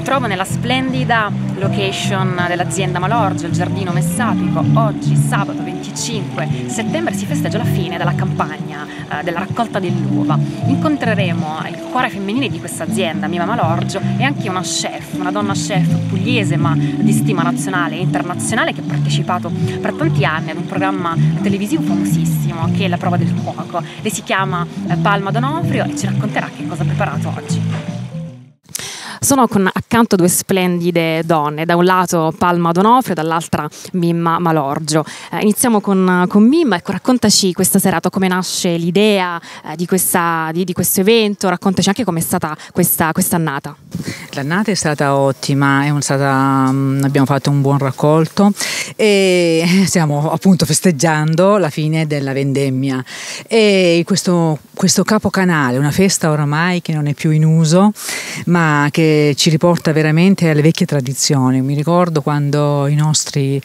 Mi trovo nella splendida location dell'azienda Malorgio, il giardino messapico. Oggi, sabato 25 settembre, si festeggia la fine della campagna eh, della raccolta dell'uva. Incontreremo il cuore femminile di questa azienda, Mima Malorgio, e anche una chef, una donna chef pugliese ma di stima nazionale e internazionale che ha partecipato per tanti anni ad un programma televisivo famosissimo che è La prova del fuoco. Lei si chiama eh, Palma Donofrio e ci racconterà che cosa ha preparato oggi. Sono con, accanto due splendide donne, da un lato Palma Donofrio, e dall'altra Mimma Malorgio. Eh, iniziamo con, con, Mimma, ecco, raccontaci questa serata come nasce l'idea eh, di, di, di, questo evento, raccontaci anche com'è stata questa quest annata. L'annata è stata ottima, è stata, mm, abbiamo fatto un buon raccolto e stiamo appunto festeggiando la fine della vendemmia e questo, questo capocanale, una festa oramai che non è più in uso ma che ci riporta veramente alle vecchie tradizioni. Mi ricordo quando i nostri,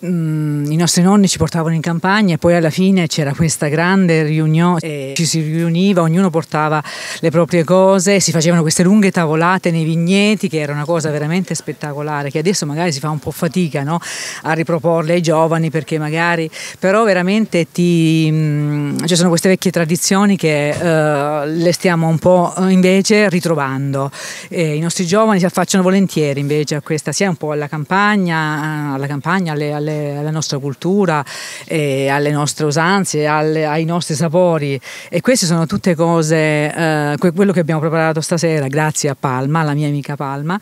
mh, mm, i nostri nonni ci portavano in campagna e poi alla fine c'era questa grande riunione, e ci si riuniva, ognuno portava le proprie cose, si facevano queste lunghe tavolate nei vigneti che era una cosa veramente spettacolare, che adesso magari si fa un po' fatica no? a riproporle ai giovani perché magari, però veramente ti, mh, mm, ci sono queste vecchie tradizioni che eh, le stiamo un po' eh, invece ritrovando. Eh, i nostri giovani si affacciano volentieri invece a questa, sia un po' alla campagna, eh, alla, campagna alle, alle, alla nostra cultura, eh, alle nostre usanze, alle, ai nostri sapori e queste sono tutte cose, eh, quello che abbiamo preparato stasera grazie a Palma, la mia amica Palma.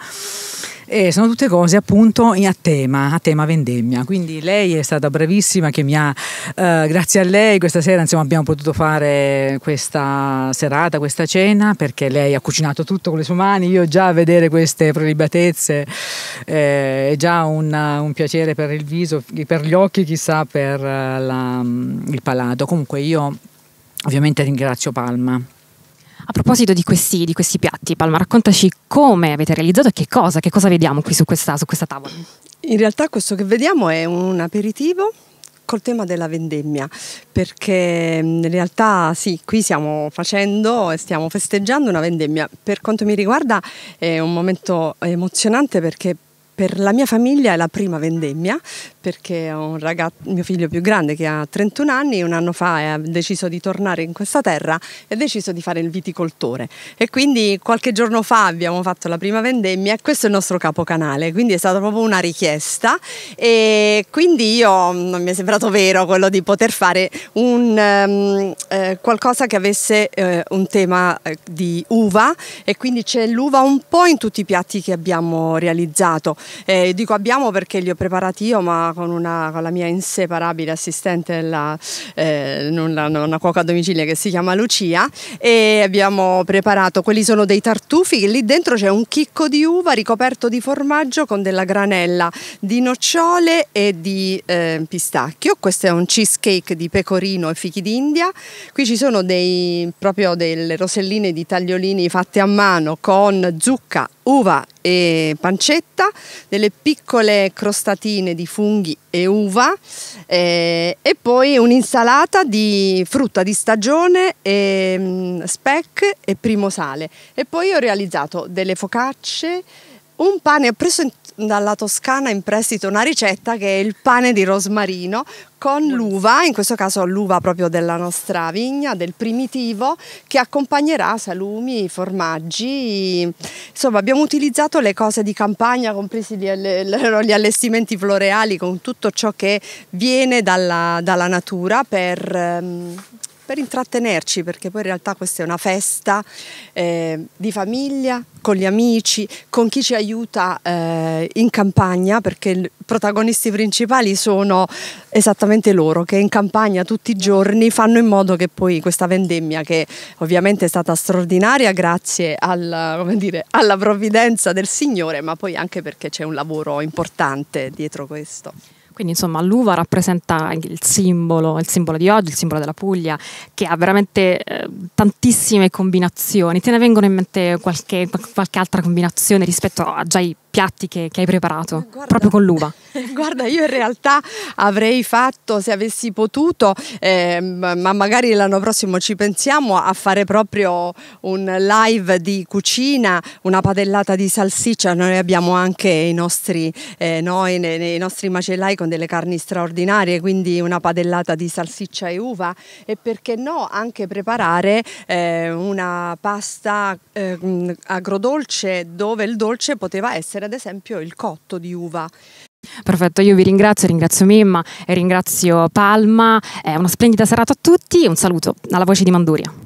E sono tutte cose appunto a tema, a tema vendemmia. Quindi lei è stata bravissima che mi ha, eh, grazie a lei questa sera insomma, abbiamo potuto fare questa serata, questa cena, perché lei ha cucinato tutto con le sue mani, io già a vedere queste prelibatezze eh, è già un, un, piacere per il viso, per gli occhi, chissà per eh, la, il palato. Comunque io ovviamente ringrazio Palma a proposito di questi, di questi piatti, Palma, raccontaci come avete realizzato e che cosa, che cosa vediamo qui su questa, su questa tavola. In realtà questo che vediamo è un aperitivo col tema della vendemmia, perché mm, in realtà sì, qui stiamo facendo e stiamo festeggiando una vendemmia. Per quanto mi riguarda è un momento emozionante perché per la mia famiglia è la prima vendemmia perché ho un ragazzo, mio figlio più grande che ha 31 anni, un anno fa eh, ha deciso di tornare in questa terra e ha deciso di fare il viticoltore. E quindi qualche giorno fa abbiamo fatto la prima vendemmia e questo è il nostro capocanale, quindi è stata proprio una richiesta e quindi io mm, non mi è sembrato vero quello di poter fare un, um, eh, qualcosa che avesse eh, un tema eh, di uva e quindi c'è l'uva un po' in tutti i piatti che abbiamo realizzato. Eh, dico abbiamo perché li ho preparati io, ma con, una, con la mia inseparabile assistente, la, eh, una, una, cuoca a domicilio che si chiama Lucia e abbiamo preparato, quelli sono dei tartufi lì dentro c'è un chicco di uva ricoperto di formaggio con della granella di nocciole e di eh, pistacchio, questo è un cheesecake di pecorino e fichi d'India, qui ci sono dei, proprio delle roselline di tagliolini fatte a mano con zucca, uva e pancetta, delle piccole crostatine di funghi e uva eh, e poi un'insalata di frutta di stagione, e, mh, mm, speck e primo sale. E poi ho realizzato delle focacce, un pane, ho preso dalla Toscana in prestito una ricetta che è il pane di rosmarino con l'uva, in questo caso l'uva proprio della nostra vigna, del primitivo, che accompagnerà salumi, formaggi. Insomma, abbiamo utilizzato le cose di campagna, compresi gli, allestimenti floreali, con tutto ciò che viene dalla, dalla natura per ehm, per intrattenerci, perché poi in realtà questa è una festa eh, di famiglia, con gli amici, con chi ci aiuta eh, in campagna, perché i protagonisti principali sono esattamente loro, che in campagna tutti i giorni fanno in modo che poi questa vendemmia, che ovviamente è stata straordinaria grazie alla, dire, alla provvidenza del Signore, ma poi anche perché c'è un lavoro importante dietro questo. Quindi insomma l'uva rappresenta il simbolo, il simbolo di oggi, il simbolo della Puglia, che ha veramente eh, tantissime combinazioni. Te ne vengono in mente qualche, qualche altra combinazione rispetto a già i piatti che, che hai preparato, guarda, proprio con l'uva? Guarda, io in realtà avrei fatto, se avessi potuto, eh, ma magari l'anno prossimo ci pensiamo, a fare proprio un live di cucina, una padellata di salsiccia. Noi abbiamo anche i nostri, eh, noi, nei, nei nostri macellai con delle carni straordinarie, quindi una padellata di salsiccia e uva e perché no anche preparare eh, una pasta eh, agrodolce dove il dolce poteva essere ad esempio il cotto di uva. Perfetto, io vi ringrazio, ringrazio Mimma e ringrazio Palma, è una splendida serata a tutti, un saluto alla voce di Manduria.